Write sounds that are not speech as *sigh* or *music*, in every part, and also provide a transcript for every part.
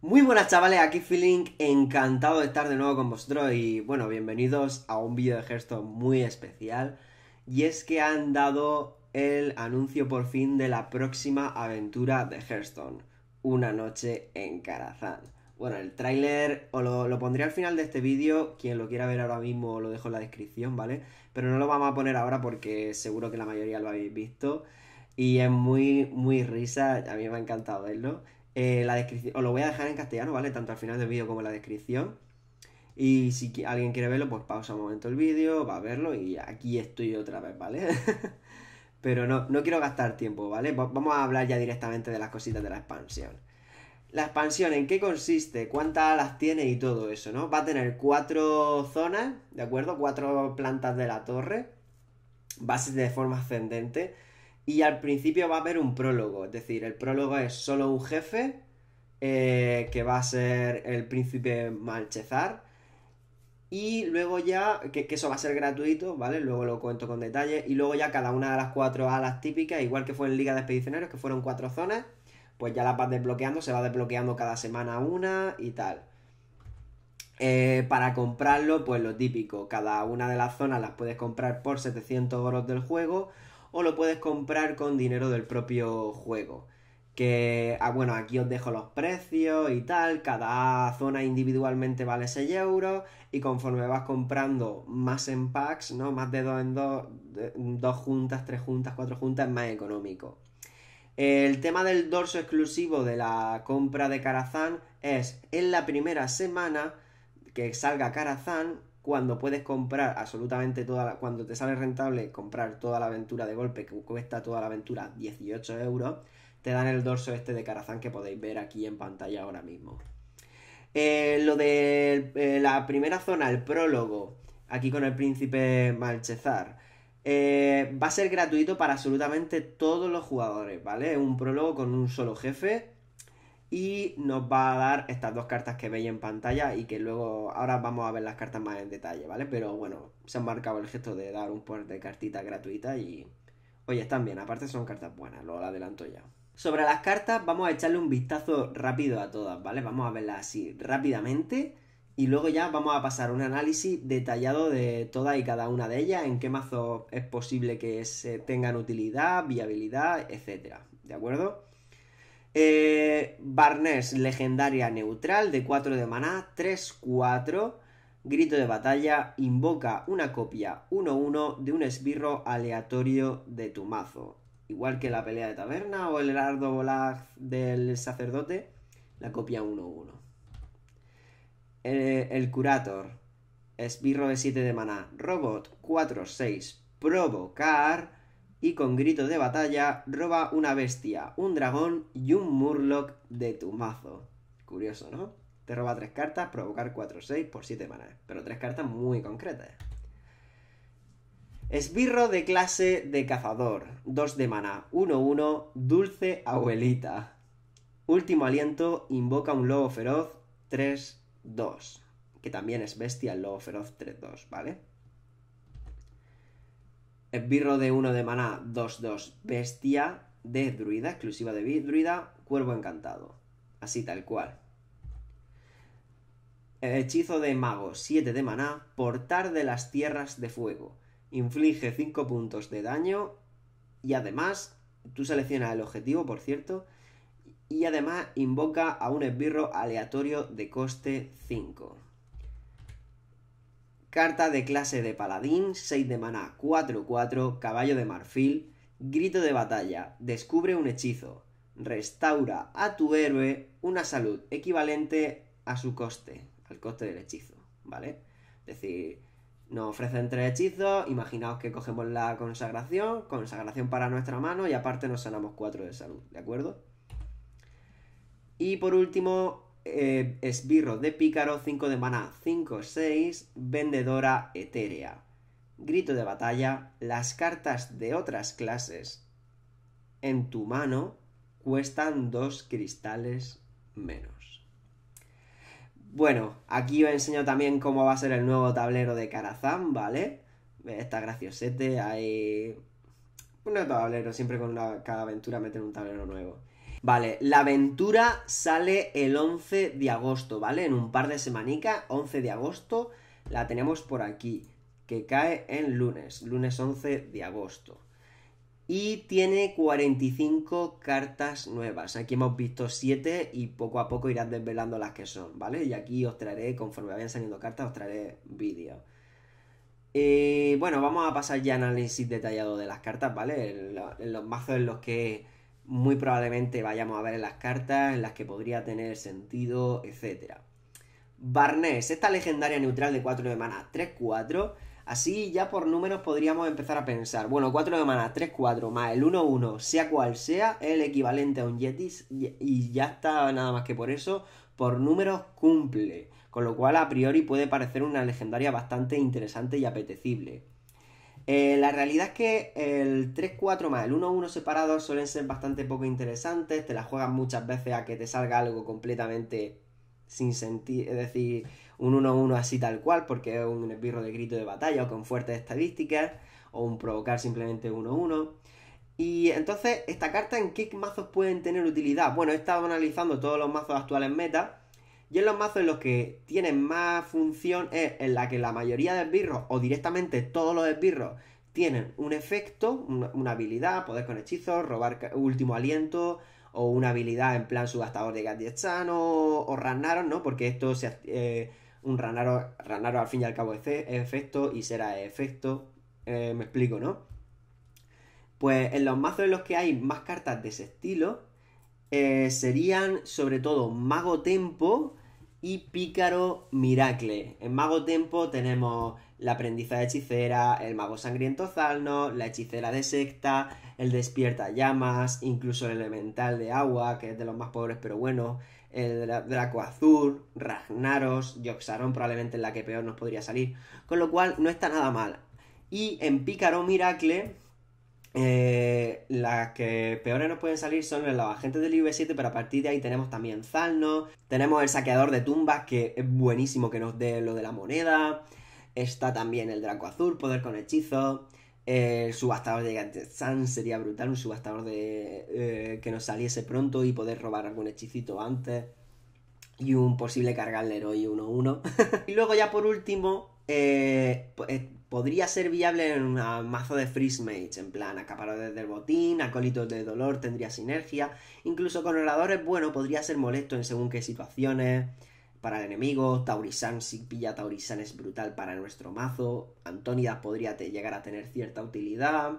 Muy buenas chavales, aquí Feeling, encantado de estar de nuevo con vosotros y bueno, bienvenidos a un vídeo de Hearthstone muy especial y es que han dado el anuncio por fin de la próxima aventura de Hearthstone, Una noche en Karazhan. Bueno, el tráiler os lo, lo, pondré al final de este vídeo, quien lo quiera ver ahora mismo lo dejo en la descripción, ¿vale? Pero no lo vamos a poner ahora porque seguro que la mayoría lo habéis visto. Y es muy, muy risa, a mí me ha encantado verlo. Eh, la descripción, os lo voy a dejar en castellano, ¿vale? Tanto al final del vídeo como en la descripción. Y si alguien quiere verlo, pues pausa un momento el vídeo, va a verlo y aquí estoy otra vez, ¿vale? *laughs* Pero no, no quiero gastar tiempo, ¿vale? Vamos a hablar ya directamente de las cositas de la expansión. La expansión, ¿en qué consiste? ¿Cuántas alas tiene y todo eso, no? Va a tener cuatro zonas, ¿de acuerdo? Cuatro plantas de la torre, bases de forma ascendente y al principio va a haber un prólogo, es decir, el prólogo es solo un jefe eh, que va a ser el príncipe Malchezar y luego ya, que, eso va a ser gratuito, ¿vale? Luego lo cuento con detalle y luego ya cada una de las cuatro alas típicas, igual que fue en Liga de Expedicionarios, que fueron cuatro zonas, pues ya las vas desbloqueando, se va desbloqueando cada semana una y tal. Eh, para comprarlo, pues lo típico, cada una de las zonas las puedes comprar por 700 oros del juego, o lo puedes comprar con dinero del propio juego. Que, ah, bueno, aquí os dejo los precios y tal, cada zona individualmente vale 6 euros y conforme vas comprando más en packs, ¿no? Más de 2 en 2, 2 juntas, 3 juntas, 4 juntas, es más económico. El tema del dorso exclusivo de la compra de Karazhan es en la primera semana que salga Karazhan, cuando puedes comprar absolutamente toda cuando te sale rentable comprar toda la aventura de golpe que cuesta toda la aventura 18 euros, te dan el dorso este de carazán que podéis ver aquí en pantalla ahora mismo. Eh, lo de eh, la primera zona, el prólogo, aquí con el príncipe Malchezar, eh, va a ser gratuito para absolutamente todos los jugadores, ¿vale? Un prólogo con un solo jefe y nos va a dar estas dos cartas que veis en pantalla y que luego ahora vamos a ver las cartas más en detalle, ¿vale? Pero bueno, se ha marcado el gesto de dar un puerto de cartita gratuita y... Oye, están bien, aparte son cartas buenas, lo adelanto ya. Sobre las cartas vamos a echarle un vistazo rápido a todas, ¿vale? Vamos a verlas así rápidamente y luego ya vamos a pasar un análisis detallado de todas y cada una de ellas, en qué mazo es posible que se tengan utilidad, viabilidad, etcétera, ¿de acuerdo? Eh, Barnes, legendaria neutral de 4 de maná, 3-4. Grito de batalla, invoca una copia 1-1 de un esbirro aleatorio de tu mazo. Igual que la pelea de taberna o el herardo volaz del sacerdote, la copia 1-1. Eh, el curator, esbirro de 7 de maná, robot 4-6, provocar y con grito de batalla roba una bestia, un dragón y un murloc de tu mazo. Curioso, ¿no? Te roba tres cartas, provocar 4-6 por 7 manas. Pero tres cartas muy concretas. Esbirro de clase de cazador. 2 de mana. 1-1. Dulce abuelita. Último aliento. Invoca un lobo feroz. 3-2. Que también es bestia el lobo feroz 3-2, ¿vale? Esbirro de 1 de maná 2-2. Bestia de druida, exclusiva de druida, cuervo encantado. Así tal cual. Hechizo de mago 7 de maná, portar de las tierras de fuego. Inflige 5 puntos de daño y además, tú seleccionas el objetivo, por cierto, y además invoca a un esbirro aleatorio de coste 5. Carta de clase de paladín, 6 de maná, 4-4, caballo de marfil, grito de batalla, descubre un hechizo, restaura a tu héroe una salud equivalente a su coste, al coste del hechizo, ¿vale? Es decir, nos ofrecen tres hechizos, imaginaos que cogemos la consagración, consagración para nuestra mano y aparte nos sanamos 4 de salud, ¿de acuerdo? Y por último, eh, esbirro de pícaro, 5 de maná, 5, 6, vendedora etérea. Grito de batalla, las cartas de otras clases en tu mano cuestan 2 cristales menos. Bueno, aquí os enseño también cómo va a ser el nuevo tablero de Karazán, ¿vale? Eh, está graciosete, hay... Un nuevo tablero, siempre con cada aventura meten un tablero nuevo. Vale, la aventura sale el 11 de agosto, ¿vale? En un par de semanicas, 11 de agosto, la tenemos por aquí, que cae en lunes, lunes 11 de agosto. Y tiene 45 cartas nuevas. Aquí hemos visto 7 y poco a poco irán desvelando las que son, ¿vale? Y aquí os traeré, conforme vayan saliendo cartas, os traeré vídeos. Eh, bueno, vamos a pasar ya a análisis detallado de las cartas, ¿vale? en los mazos en los que muy probablemente vayamos a ver en las cartas, en las que podría tener sentido, etc. Barnes, esta legendaria neutral de 4 de mana, 3-4. Así ya por números podríamos empezar a pensar. Bueno, 4 de mana, 3-4 más el 1-1, sea cual sea, es el equivalente a un Yetis y ya está nada más que por eso. Por números cumple, con lo cual a priori puede parecer una legendaria bastante interesante y apetecible. Eh, la realidad es que el 3-4 más el 1-1 separado suelen ser bastante poco interesantes, te las juegas muchas veces a que te salga algo completamente sin sentido, es decir, un 1-1 así tal cual, porque es un esbirro de grito de batalla o con fuertes estadísticas, o un provocar simplemente 1-1. Y entonces, ¿esta carta en qué mazos pueden tener utilidad? Bueno, he estado analizando todos los mazos actuales meta y en los mazos en los que tienen más función es en la que la mayoría de esbirros o directamente todos los esbirros tienen un efecto, una, habilidad, poder con hechizos, robar último aliento o una habilidad en plan subastador de Gadgetzan o, o ¿no? Porque esto es eh, un Ragnaros, al fin y al cabo es efecto y será efecto. Eh, me explico, ¿no? Pues en los mazos en los que hay más cartas de ese estilo, eh, serían sobre todo Mago Tempo y Pícaro Miracle. En Mago Tempo tenemos la aprendiza de hechicera, el mago sangriento Zalno, la hechicera de secta, el despierta llamas, incluso el elemental de agua, que es de los más pobres pero bueno, el Draco Azul, Ragnaros, Yoxaron probablemente es la que peor nos podría salir, con lo cual no está nada mal. Y en Pícaro Miracle eh, las que peores nos pueden salir son los agentes del IV7, pero a partir de ahí tenemos también Zalno, tenemos el saqueador de tumbas, que es buenísimo que nos dé lo de la moneda, está también el Draco Azul, poder con hechizo, eh, el subastador de San sería brutal, un subastador de eh, que nos saliese pronto y poder robar algún hechicito antes, y un posible cargarle héroe 1-1. y luego ya por último, pues, podría ser viable en un mazo de freeze mage, en plan desde del botín, acólitos de dolor, tendría sinergia, incluso con oradores, bueno, podría ser molesto en según qué situaciones, para el enemigo, Taurisan, si pilla Taurisan es brutal para nuestro mazo, Antonidas podría llegar a tener cierta utilidad,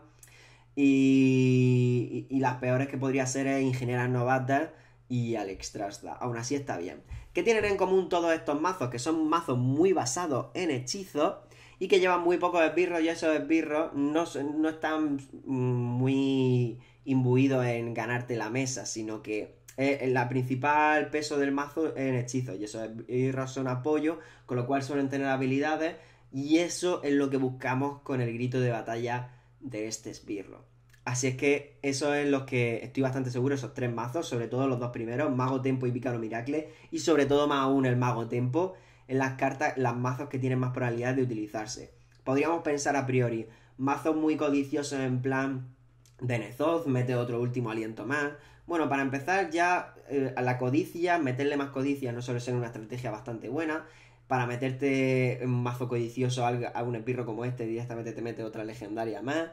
y, las peores que podría ser es Ingenieras Novatas y Alex aún así está bien. ¿Qué tienen en común todos estos mazos? Que son mazos muy basados en hechizos, y que llevan muy pocos esbirros y esos esbirros no, no están muy imbuidos en ganarte la mesa, sino que eh, la principal peso del mazo es en hechizos y esos esbirros son apoyo, con lo cual suelen tener habilidades y eso es lo que buscamos con el grito de batalla de este esbirro. Así es que eso es lo que estoy bastante seguro, esos tres mazos, sobre todo los dos primeros, Mago Tempo y Pícaro Miracle, y sobre todo más aún el Mago Tempo, en las cartas las mazos que tienen más probabilidad de utilizarse. Podríamos pensar a priori, mazos muy codiciosos en plan de Nezoth, mete otro último aliento más. Bueno, para empezar ya eh, a la codicia, meterle más codicia no suele ser una estrategia bastante buena. Para meterte un mazo codicioso a un Espirro como este, directamente te mete otra legendaria más.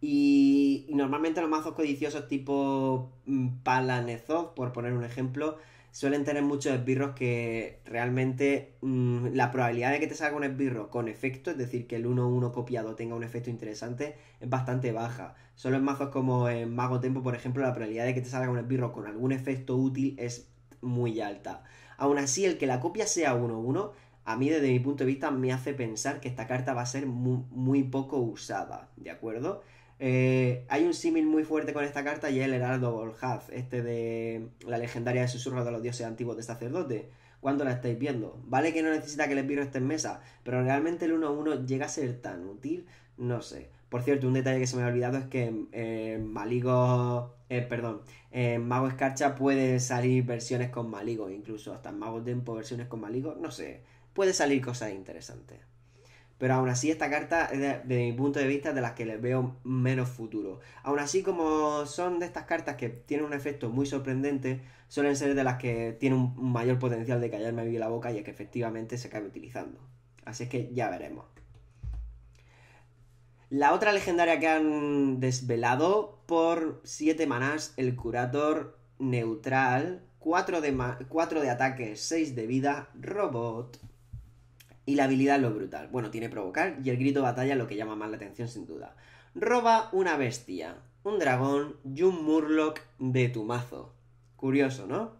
Y, normalmente los mazos codiciosos tipo mm, Nezoth, por poner un ejemplo, suelen tener muchos esbirros que realmente mm, la probabilidad de que te salga un esbirro con efecto, es decir, que el 1-1 copiado tenga un efecto interesante, es bastante baja. Solo en mazos como en Mago Tempo, por ejemplo, la probabilidad de que te salga un esbirro con algún efecto útil es muy alta. Aún así, el que la copia sea 1-1, a mí desde mi punto de vista me hace pensar que esta carta va a ser muy poco usada, ¿de acuerdo? Eh, hay un símil muy fuerte con esta carta y es el heraldo Volhaz, este de la legendaria de susurro de los dioses antiguos de sacerdote. ¿Cuándo la estáis viendo? Vale que no necesita que el esbirro esté en mesa, pero realmente el 1-1 llega a ser tan útil, no sé. Por cierto, un detalle que se me ha olvidado es que eh, Maligo, eh, perdón, en eh, Mago Escarcha puede salir versiones con Maligo, incluso hasta en Mago Tempo versiones con Maligo, no sé. Puede salir cosas interesantes. Pero aún así, esta carta es de, mi punto de vista de las que les veo menos futuro. Aún así, como son de estas cartas que tienen un efecto muy sorprendente, suelen ser de las que tienen un mayor potencial de callarme bien la boca y es que efectivamente se cae utilizando. Así es que ya veremos. La otra legendaria que han desvelado por 7 manás, el curador neutral, 4 de, 4 de ataque, 6 de vida, robot. Y la habilidad lo brutal. Bueno, tiene provocar y el grito batalla lo que llama más la atención sin duda. Roba una bestia, un dragón y un murloc de tu mazo. Curioso, ¿no?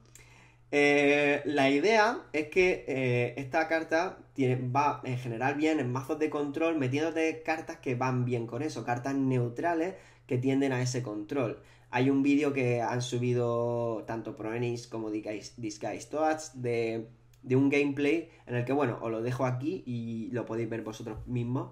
Eh, la idea es que eh, esta carta tiene, va en general bien en mazos de control, metiéndote cartas que van bien con eso, cartas neutrales que tienden a ese control. Hay un vídeo que han subido tanto Proenix como Disguise Toads de de un gameplay en el que, bueno, os lo dejo aquí y lo podéis ver vosotros mismos.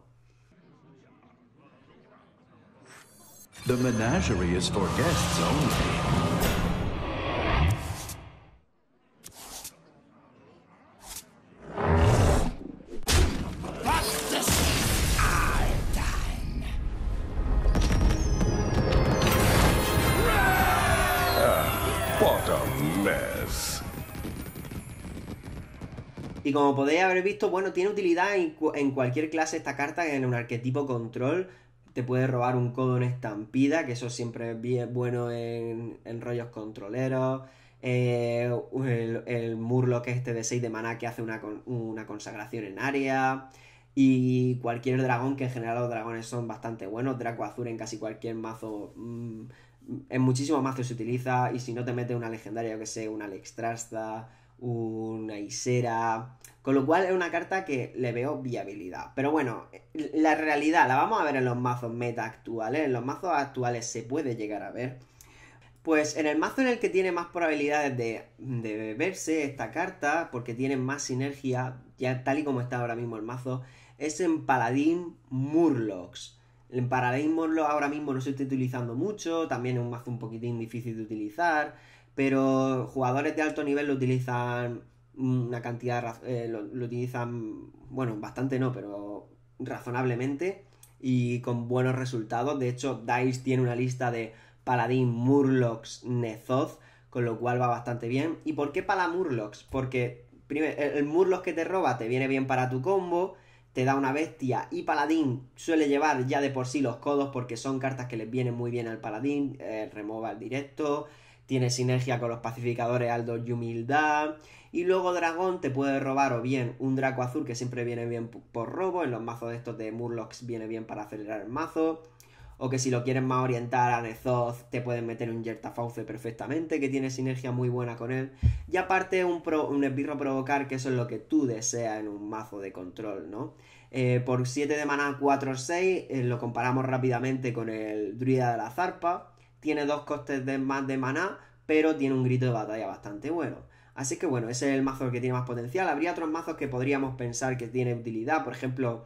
Y como podéis haber visto, bueno, tiene utilidad en, cualquier clase esta carta, en un arquetipo control, te puede robar un codo en estampida, que eso siempre es bien bueno en, rollos controleros. Eh, el, el, es este de 6 de maná que hace una, consagración en área. Y cualquier dragón, que en general los dragones son bastante buenos. Draco Azul en casi cualquier mazo. Mm, en muchísimos mazos se utiliza. Y si no te mete una legendaria, yo que sé, una Lextrasta una Isera. Con lo cual es una carta que le veo viabilidad. Pero bueno, la realidad la vamos a ver en los mazos meta actuales. En los mazos actuales se puede llegar a ver. Pues en el mazo en el que tiene más probabilidades de, de verse esta carta, porque tiene más sinergia, ya tal y como está ahora mismo el mazo, es en Paladín Murlocs. En Paladín Murlocs ahora mismo no se está utilizando mucho, también es un mazo un poquitín difícil de utilizar, pero jugadores de alto nivel lo utilizan una cantidad, eh, lo, utilizan, bueno, bastante no, pero razonablemente y con buenos resultados. De hecho, DICE tiene una lista de Paladín, Murlocs, Nezoth, con lo cual va bastante bien. ¿Y por qué para Murlocs? Porque el, Murloc que te roba te viene bien para tu combo, te da una bestia y Paladín suele llevar ya de por sí los codos porque son cartas que les vienen muy bien al Paladín, el eh, remova el directo, tiene sinergia con los pacificadores Aldo y Humildad. Y luego Dragón te puede robar o bien un Draco Azul que siempre viene bien por robo, en los mazos de estos de Murlocs viene bien para acelerar el mazo. O que si lo quieren más orientar a Nezoth, te pueden meter un Fauce perfectamente, que tiene sinergia muy buena con él. Y aparte un, un esbirro provocar, que eso es lo que tú deseas en un mazo de control, ¿no? Eh, por 7 de mana 4 o 6, lo comparamos rápidamente con el Druida de la Zarpa tiene dos costes de más de maná, pero tiene un grito de batalla bastante bueno. Así que bueno, ese es el mazo que tiene más potencial. Habría otros mazos que podríamos pensar que tiene utilidad, por ejemplo,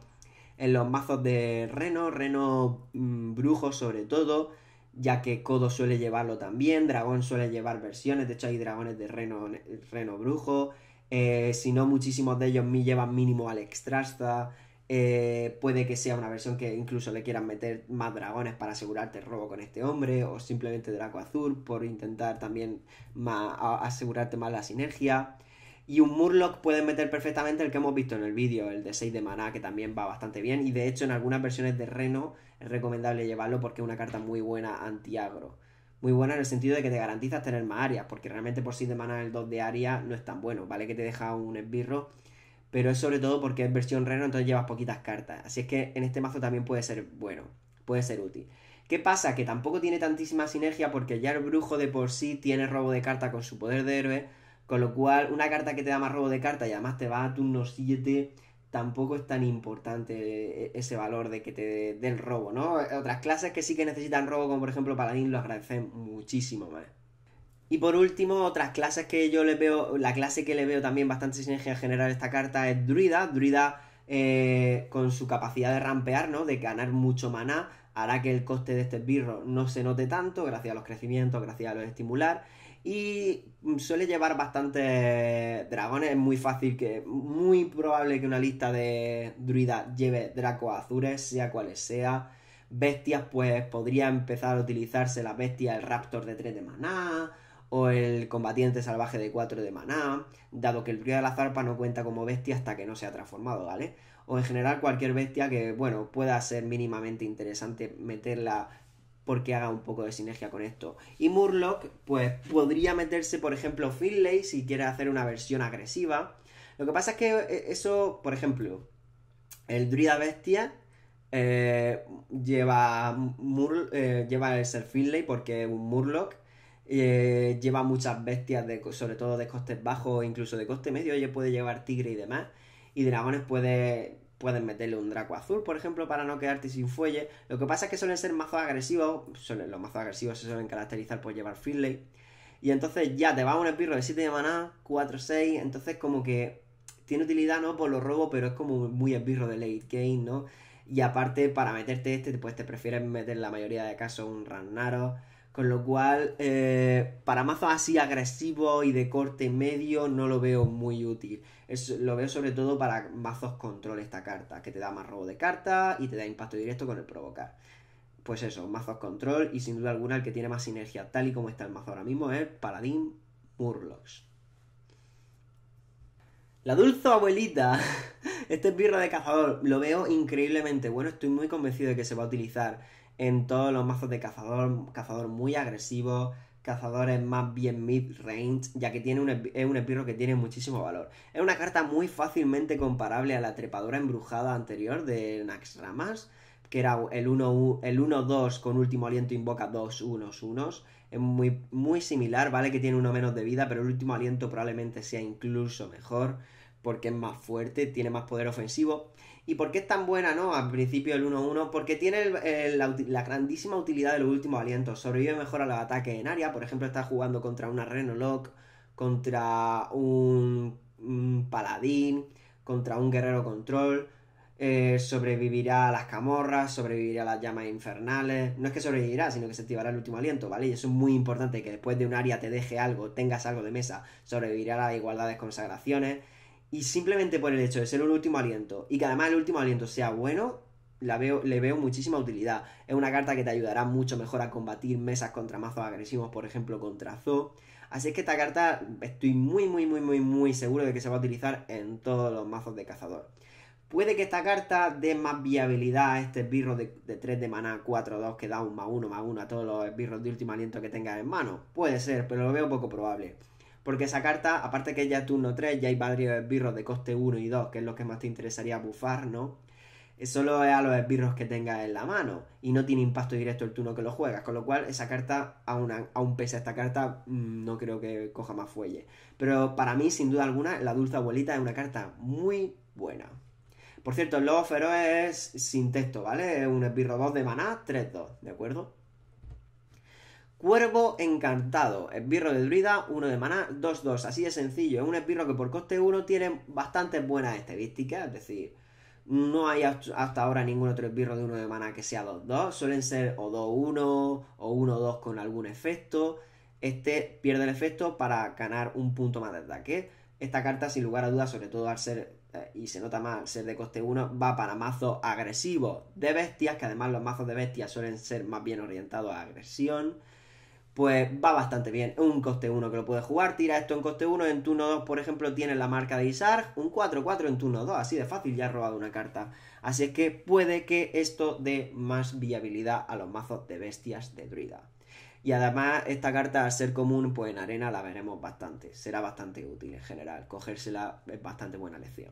en los mazos de Reno, Reno mm, Brujo sobre todo, ya que Codo suele llevarlo también, Dragón suele llevar versiones, de hecho hay dragones de Reno, Reno Brujo, eh, si no muchísimos de ellos me llevan mínimo al Extrasta, eh, puede que sea una versión que incluso le quieran meter más dragones para asegurarte el robo con este hombre, o simplemente Draco Azul por intentar también asegurarte más la sinergia. Y un Murloc pueden meter perfectamente el que hemos visto en el vídeo, el de 6 de maná, que también va bastante bien. Y de hecho, en algunas versiones de Reno es recomendable llevarlo porque es una carta muy buena antiagro. Muy buena en el sentido de que te garantizas tener más áreas, porque realmente por 6 de maná el 2 de área no es tan bueno, ¿vale? Que te deja un esbirro pero es sobre todo porque es versión reno, entonces llevas poquitas cartas. Así es que en este mazo también puede ser bueno, puede ser útil. ¿Qué pasa? Que tampoco tiene tantísima sinergia porque ya el brujo de por sí tiene robo de carta con su poder de héroe, con lo cual una carta que te da más robo de carta y además te va a turno 7, tampoco es tan importante eh, ese valor de que te dé robo, ¿no? Otras clases que sí que necesitan robo, como por ejemplo Paladín, lo agradecen muchísimo más. Y por último, otras clases que yo le veo, la clase que le veo también bastante sinergia en general esta carta es Druida. Druida eh, con su capacidad de rampear, ¿no? De ganar mucho maná, hará que el coste de este birro no se note tanto, gracias a los crecimientos, gracias a los estimular. Y suele llevar bastantes dragones, es muy fácil que, muy probable que una lista de Druida lleve draco Azures, sea cual sea. Bestias, pues podría empezar a utilizarse la bestia, el raptor de 3 de maná, o el combatiente salvaje de 4 de maná, dado que el druida de la zarpa no cuenta como bestia hasta que no se ha transformado, ¿vale? O en general cualquier bestia que, bueno, pueda ser mínimamente interesante meterla porque haga un poco de sinergia con esto. Y Murloc, pues podría meterse, por ejemplo, Finlay si quiere hacer una versión agresiva. Lo que pasa es que eh, eso, por ejemplo, el druida bestia eh, lleva, eh, lleva el ser Finlay porque es un Murloc eh, lleva muchas bestias, de, sobre todo de costes bajos, incluso de coste medio. Ella puede llevar tigre y demás. Y dragones puede, pueden meterle un draco azul, por ejemplo, para no quedarte sin fuelle. Lo que pasa es que suelen ser mazos agresivos. Suelen, los mazos agresivos se suelen caracterizar por llevar Finlay. Y entonces ya te va un esbirro de 7 de maná, 4, 6. Entonces, como que tiene utilidad, ¿no? Por los robos, pero es como muy esbirro de late game, ¿no? Y aparte, para meterte este, pues te prefieres meter la mayoría de casos un Ragnaros con lo cual, eh, para mazos así agresivos y de corte medio no lo veo muy útil. lo veo sobre todo para mazos control esta carta, que te da más robo de carta y te da impacto directo con el provocar. Pues eso, mazos control y sin duda alguna el que tiene más sinergia tal y como está el mazo ahora mismo es Paladín Murlocs. La dulce abuelita. *laughs* Este es birra de cazador. Lo veo increíblemente bueno. Estoy muy convencido de que se va a utilizar en todos los mazos de cazador, cazador muy agresivo, cazadores más bien mid-range, ya que tiene un, es un Espirro que tiene muchísimo valor. Es una carta muy fácilmente comparable a la trepadora embrujada anterior de Naxramas, que era el 1-2 con último aliento invoca 2-1-1. Es muy, muy similar, ¿vale? Que tiene uno menos de vida, pero el último aliento probablemente sea incluso mejor, porque es más fuerte, tiene más poder ofensivo. ¿Y por qué es tan buena, no? Al principio el 1-1, porque tiene la, grandísima utilidad de los últimos alientos. Sobrevive mejor a los ataques en área, por ejemplo, está jugando contra una Renolock, contra un, Paladín, contra un Guerrero Control. Eh, sobrevivirá a las camorras, sobrevivirá a las llamas infernales. No es que sobrevivirá, sino que se activará el último aliento, ¿vale? Y eso es muy importante que después de un área te deje algo, tengas algo de mesa. Sobrevivirá a las igualdades consagraciones y simplemente por el hecho de ser un último aliento y que además el último aliento sea bueno, la veo, le veo muchísima utilidad. Es una carta que te ayudará mucho mejor a combatir mesas contra mazos agresivos, por ejemplo, contra Zoo. Así es que esta carta estoy muy, muy, muy, muy, muy seguro de que se va a utilizar en todos los mazos de cazador. Puede que esta carta dé más viabilidad a este esbirro de, de 3 de maná 4-2 que da un más 1 más 1 a todos los esbirros de último aliento que tengas en mano. Puede ser, pero lo veo poco probable. Porque esa carta, aparte que ya es turno 3, ya hay varios esbirros de coste 1 y 2, que es lo que más te interesaría bufar, ¿no? Eh, solo es a los esbirros que tengas en la mano y no tiene impacto directo el turno que lo juegas, con lo cual esa carta, aún, aún pese a esta carta, mm, no creo que coja más fuelle. Pero para mí, sin duda alguna, la Dulce Abuelita es una carta muy buena. Por cierto, el Lobo es sin texto, ¿vale? Es un esbirro 2 de maná, 3-2, ¿de acuerdo? Cuervo Encantado, esbirro de druida, 1 de maná, 2-2, así de sencillo, es un esbirro que por coste 1 tiene bastante buenas estadísticas, es decir, no hay hasta ahora ningún otro esbirro de 1 de maná que sea 2-2, suelen ser o 2-1 o 1-2 con algún efecto, este pierde el efecto para ganar un punto más de ataque, esta carta sin lugar a dudas, sobre todo al ser eh, y se nota más al ser de coste 1, va para mazo agresivo de bestias, que además los mazos de bestias suelen ser más bien orientados a agresión pues va bastante bien. Un coste 1 que lo puedes jugar, tira esto en coste 1, en turno 2, por ejemplo, tienes la marca de Isar, un 4-4 en turno 2, así de fácil, ya ha robado una carta. Así es que puede que esto dé más viabilidad a los mazos de bestias de druida. Y además, esta carta, al ser común, pues en arena la veremos bastante. Será bastante útil en general. Cogérsela es bastante buena lección.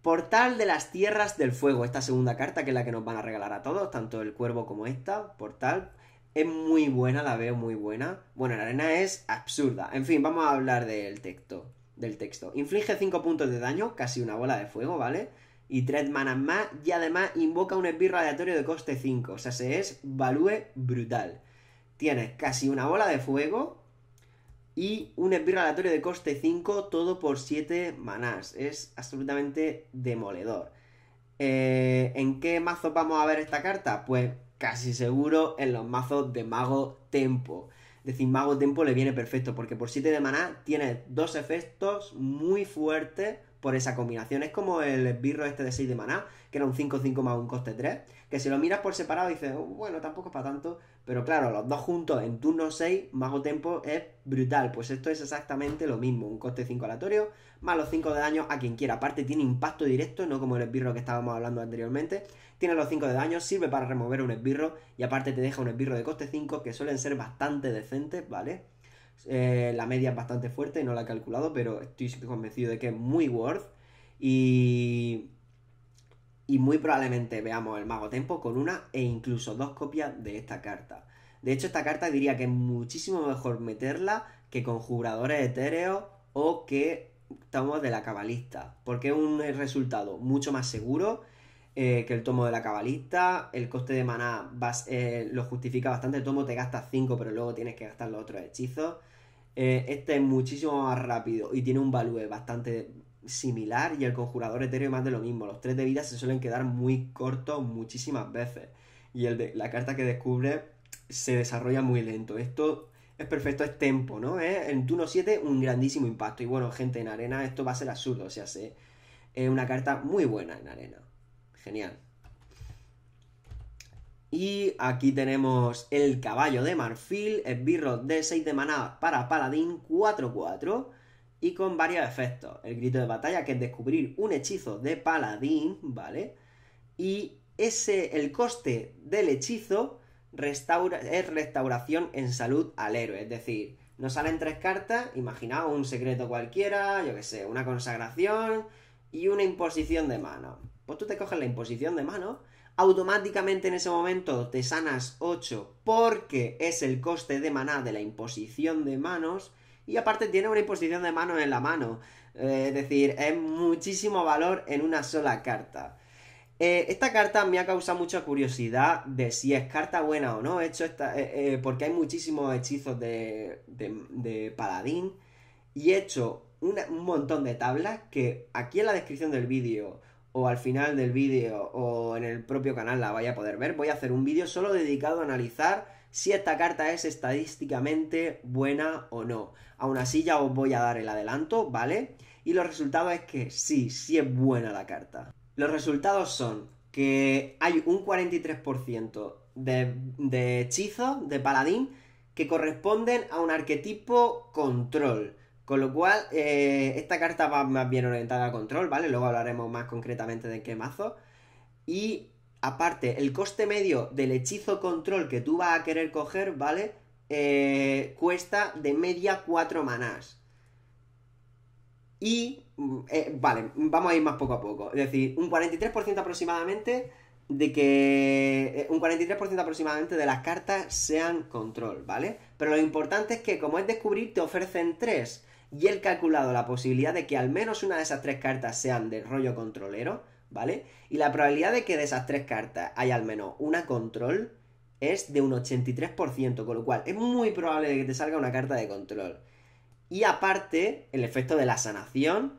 Portal de las Tierras del Fuego, esta segunda carta que es la que nos van a regalar a todos, tanto el cuervo como esta, portal. Es muy buena, la veo muy buena. Bueno, la arena es absurda. En fin, vamos a hablar del texto. Del texto. Inflige 5 puntos de daño, casi una bola de fuego, ¿vale? Y 3 manas más. Y además invoca un esbirro aleatorio de coste 5. O sea, se es value brutal. Tienes casi una bola de fuego. Y un esbirro aleatorio de coste 5, todo por 7 manas. Es absolutamente demoledor. Eh, ¿En qué mazo vamos a ver esta carta? Pues casi seguro en los mazos de Mago Tempo. Es decir, Mago Tempo le viene perfecto, porque por 7 de maná tiene dos efectos muy fuertes por esa combinación. Es como el birro este de 6 de maná, que era un 5-5 más un coste 3, que si lo miras por separado dices, oh, bueno, tampoco es para tanto, pero claro, los dos juntos en turno 6, mago tempo, es brutal. Pues esto es exactamente lo mismo. Un coste 5 aleatorio, más los 5 de daño a quien quiera. Aparte tiene impacto directo, no como el esbirro que estábamos hablando anteriormente. Tiene los 5 de daño, sirve para remover un esbirro. Y aparte te deja un esbirro de coste 5, que suelen ser bastante decentes, ¿vale? Eh, la media es bastante fuerte, no la he calculado, pero estoy convencido de que es muy worth. Y y muy probablemente veamos el Mago Tempo con una e incluso dos copias de esta carta. De hecho, esta carta diría que es muchísimo mejor meterla que con de etéreos o que Tomo de la cabalista, porque es un resultado mucho más seguro eh, que el tomo de la cabalista, el coste de maná eh, lo justifica bastante, el tomo te gasta 5 pero luego tienes que gastar los otros hechizos, eh, este es muchísimo más rápido y tiene un value bastante similar y el conjurador etéreo más de lo mismo. Los tres de vida se suelen quedar muy cortos muchísimas veces. Y el de, la carta que descubre se desarrolla muy lento. Esto es perfecto, es tempo, ¿no? en turno 7 un grandísimo impacto. Y bueno, gente, en arena esto va a ser absurdo. O sea, es una carta muy buena en arena. Genial. Y aquí tenemos el caballo de marfil, esbirro de 6 de maná para paladín 4-4 y con varios efectos. El grito de batalla, que es descubrir un hechizo de paladín, ¿vale? Y ese, el coste del hechizo restaura, es restauración en salud al héroe. Es decir, nos salen tres cartas, imaginaos un secreto cualquiera, yo que sé, una consagración y una imposición de mano. Pues tú te coges la imposición de mano, automáticamente en ese momento te sanas 8 porque es el coste de maná de la imposición de manos y aparte tiene una imposición de mano en la mano. Eh, es decir, es muchísimo valor en una sola carta. Eh, esta carta me ha causado mucha curiosidad de si es carta buena o no. hecho esta, eh, porque hay muchísimos hechizos de, de, paladín. Y he hecho un montón de tablas que aquí en la descripción del vídeo o al final del vídeo o en el propio canal la vaya a poder ver. Voy a hacer un vídeo solo dedicado a analizar si esta carta es estadísticamente buena o no. Aún así ya os voy a dar el adelanto, ¿vale? Y los resultados es que sí, sí es buena la carta. Los resultados son que hay un 43% de, hechizos de paladín que corresponden a un arquetipo control. Con lo cual, eh, esta carta va más bien orientada a control, ¿vale? Luego hablaremos más concretamente de qué mazo. Y Aparte, el coste medio del hechizo control que tú vas a querer coger, ¿vale? Eh, cuesta de media 4 manás. Y, mm, eh, vale, vamos a ir más poco a poco. Es decir, un 43% aproximadamente de que eh, un 43% aproximadamente de las cartas sean control, ¿vale? Pero lo importante es que como es descubrir, te ofrecen tres y el calculado la posibilidad de que al menos una de esas tres cartas sean de rollo controlero, ¿vale? Y la probabilidad de que de esas tres cartas haya al menos una control es de un 83%, con lo cual es muy probable de que te salga una carta de control. Y aparte, el efecto de la sanación,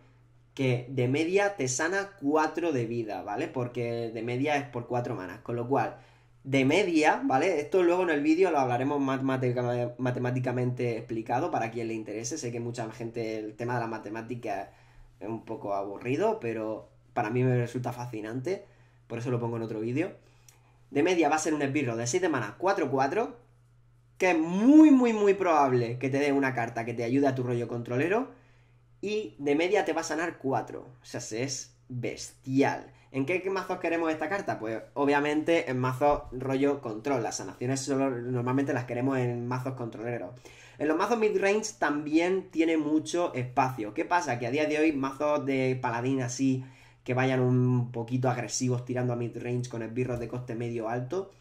que de media te sana 4 de vida, ¿vale? Porque de media es por 4 manas, con lo cual, de media, ¿vale? Esto luego en el vídeo lo hablaremos matemáticamente explicado para quien le interese. Sé que mucha gente el tema de la matemática es un poco aburrido, pero para mí me resulta fascinante, por eso lo pongo en otro vídeo. De media va a ser un esbirro de 6 de mana 4-4, que es muy, muy, muy probable que te dé una carta que te ayude a tu rollo controlero, y de media te va a sanar 4, o sea, es bestial. ¿En qué mazos queremos esta carta? Pues obviamente en mazos rollo control. Las sanaciones normalmente las queremos en mazos controleros. En los mazos midrange también tiene mucho espacio. ¿Qué pasa? Que a día de hoy mazos de paladín así que vayan un poquito agresivos tirando a mid-range con esbirros de coste medio alto,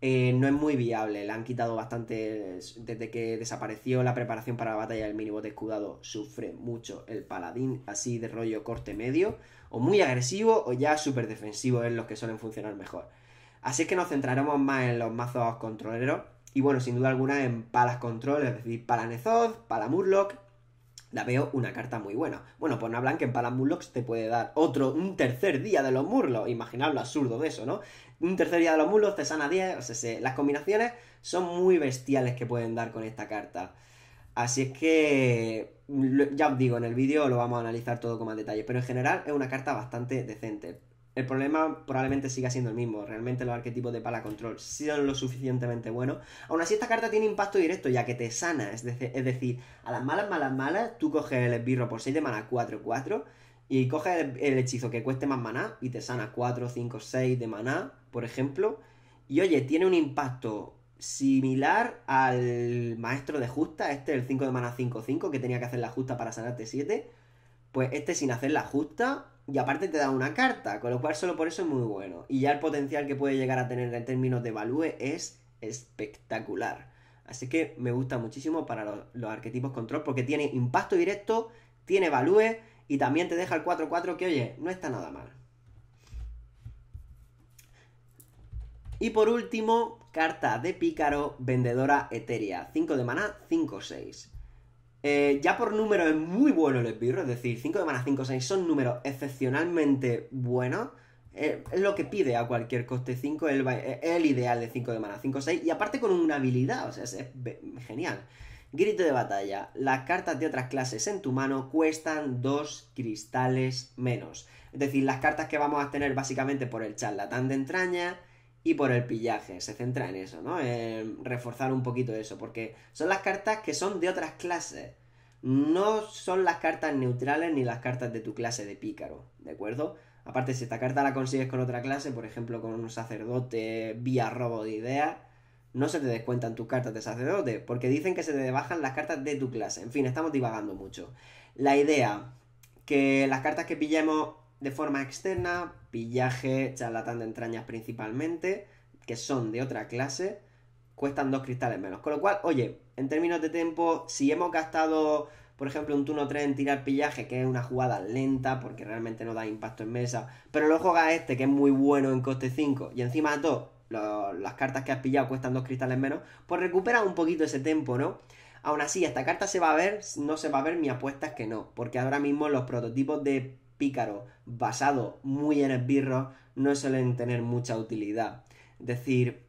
eh, no es muy viable. Le han quitado bastante. Desde que desapareció la preparación para la batalla del minibot escudado, sufre mucho el paladín, así de rollo corte medio, o muy agresivo, o ya súper defensivo es los que suelen funcionar mejor. Así es que nos centraremos más en los mazos controleros. Y bueno, sin duda alguna en palas control, es decir, pala Nezoth, pala Murloc, la veo una carta muy buena. Bueno, pues no hablan que en Palamulox te puede dar otro, un tercer día de los murlos Imaginad lo absurdo de eso, ¿no? Un tercer día de los murlos te sana 10. O sea, las combinaciones son muy bestiales que pueden dar con esta carta. Así es que, ya os digo, en el vídeo lo vamos a analizar todo con más detalle. Pero en general es una carta bastante decente el problema probablemente siga siendo el mismo. Realmente los arquetipos de pala control son lo suficientemente buenos. Aún así, esta carta tiene impacto directo, ya que te sana. Es, decir, a las malas, malas, malas, tú coges el esbirro por 6 de mana 4, 4. Y coges el, hechizo que cueste más maná y te sana 4, 5, 6 de maná, por ejemplo. Y oye, tiene un impacto similar al maestro de justa, este el 5 de mana 5-5 que tenía que hacer la justa para sanarte 7, pues este sin hacer la justa y aparte te da una carta, con lo cual solo por eso es muy bueno. Y ya el potencial que puede llegar a tener en términos de value es espectacular. Así que me gusta muchísimo para los, arquetipos control porque tiene impacto directo, tiene value y también te deja el 4-4 que oye, no está nada mal. Y por último, carta de pícaro, vendedora etérea, 5 de maná, 5-6. Eh, ya por número es muy bueno el esbirro, es decir, 5 de mana, 5 6 son números excepcionalmente buenos. Eh, es lo que pide a cualquier coste 5, el, eh, el ideal de 5 de mana, 5 6, y aparte con una habilidad, o sea, es, es genial. Grito de batalla. Las cartas de otras clases en tu mano cuestan 2 cristales menos. Es decir, las cartas que vamos a tener básicamente por el charlatán de entraña, y por el pillaje. Se centra en eso, ¿no? En reforzar un poquito eso, porque son las cartas que son de otras clases. No son las cartas neutrales ni las cartas de tu clase de pícaro, ¿de acuerdo? Aparte, si esta carta la consigues con otra clase, por ejemplo, con un sacerdote vía robo de ideas, no se te descuentan tus cartas de sacerdote, porque dicen que se te bajan las cartas de tu clase. En fin, estamos divagando mucho. La idea, que las cartas que pillemos de forma externa, pillaje, charlatán de entrañas principalmente, que son de otra clase, cuestan dos cristales menos. Con lo cual, oye, en términos de tiempo, si hemos gastado, por ejemplo, un turno 3 en tirar pillaje, que es una jugada lenta, porque realmente no da impacto en mesa, pero lo juega este, que es muy bueno en coste 5, y encima de todo, las cartas que has pillado cuestan dos cristales menos, pues recupera un poquito ese tiempo, ¿no? Aún así, esta carta se va a ver, no se va a ver, mi apuesta es que no, porque ahora mismo los prototipos de pícaro basado muy en el birro no suelen tener mucha utilidad. Es decir,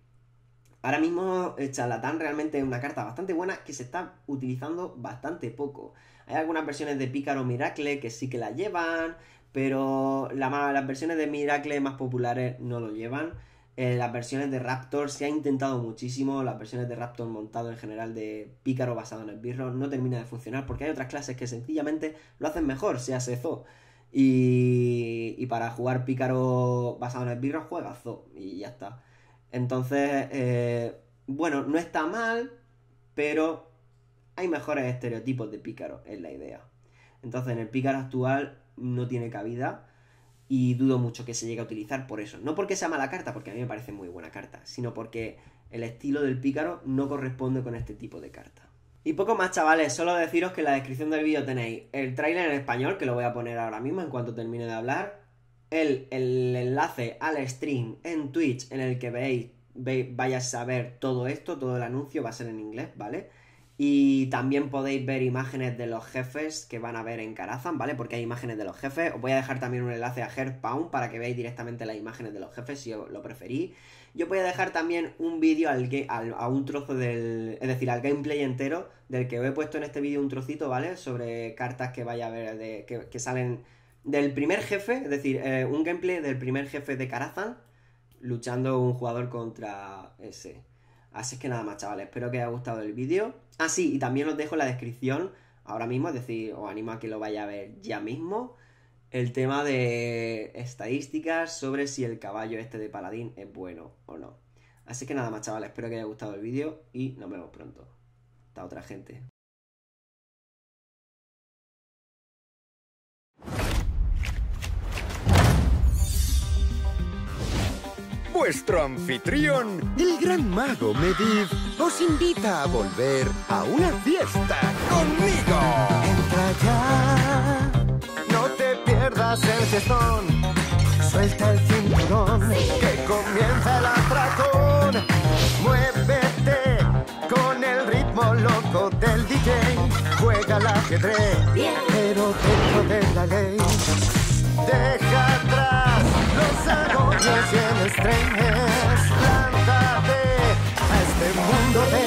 ahora mismo el Charlatán realmente es una carta bastante buena que se está utilizando bastante poco. Hay algunas versiones de Pícaro Miracle que sí que la llevan, pero las versiones de Miracle más populares no lo llevan. Eh, las versiones de Raptor se ha intentado muchísimo, las versiones de Raptor montado en general de Pícaro basado en el birro no termina de funcionar porque hay otras clases que sencillamente lo hacen mejor, sea Sezo, y, para jugar pícaro basado en el juega juegazo. Y ya está. Entonces, eh, bueno, no está mal, pero hay mejores estereotipos de pícaro, es la idea. Entonces, en el pícaro actual no tiene cabida y dudo mucho que se llegue a utilizar por eso. No porque sea mala carta, porque a mí me parece muy buena carta, sino porque el estilo del pícaro no corresponde con este tipo de carta. Y poco más, chavales, solo deciros que en la descripción del vídeo tenéis el trailer en español, que lo voy a poner ahora mismo en cuanto termine de hablar, el, el enlace al stream en Twitch en el que veis, ve, a ver todo esto, todo el anuncio va a ser en inglés, ¿vale? Y también podéis ver imágenes de los jefes que van a ver en Carazan, ¿vale? Porque hay imágenes de los jefes. Os voy a dejar también un enlace a Herpound para que veáis directamente las imágenes de los jefes si os lo preferís. Yo voy a dejar también un vídeo al, que a un trozo del. Es decir, al gameplay entero, del que os he puesto en este vídeo un trocito, ¿vale? Sobre cartas que vaya a ver, de, que, salen del primer jefe, es decir, eh, un gameplay del primer jefe de Carazan, luchando un jugador contra ese. Así que nada más, chavales, espero que haya gustado el vídeo. Ah, sí, y también os dejo en la descripción ahora mismo, es decir, os animo a que lo vaya a ver ya mismo, el tema de estadísticas sobre si el caballo este de paladín es bueno o no. Así que nada más, chavales, espero que haya gustado el vídeo y nos vemos pronto. Hasta otra gente. vuestro anfitrión, el gran mago Mediv, os invita a volver a una fiesta conmigo. Entra ya, no te pierdas el gestón. suelta el cinturón, que comienza el atracón. Muévete con el ritmo loco del DJ, juega al ajedrez, pero dentro de la ley deja atrás los agobios y el estrés. Plántate a este mundo de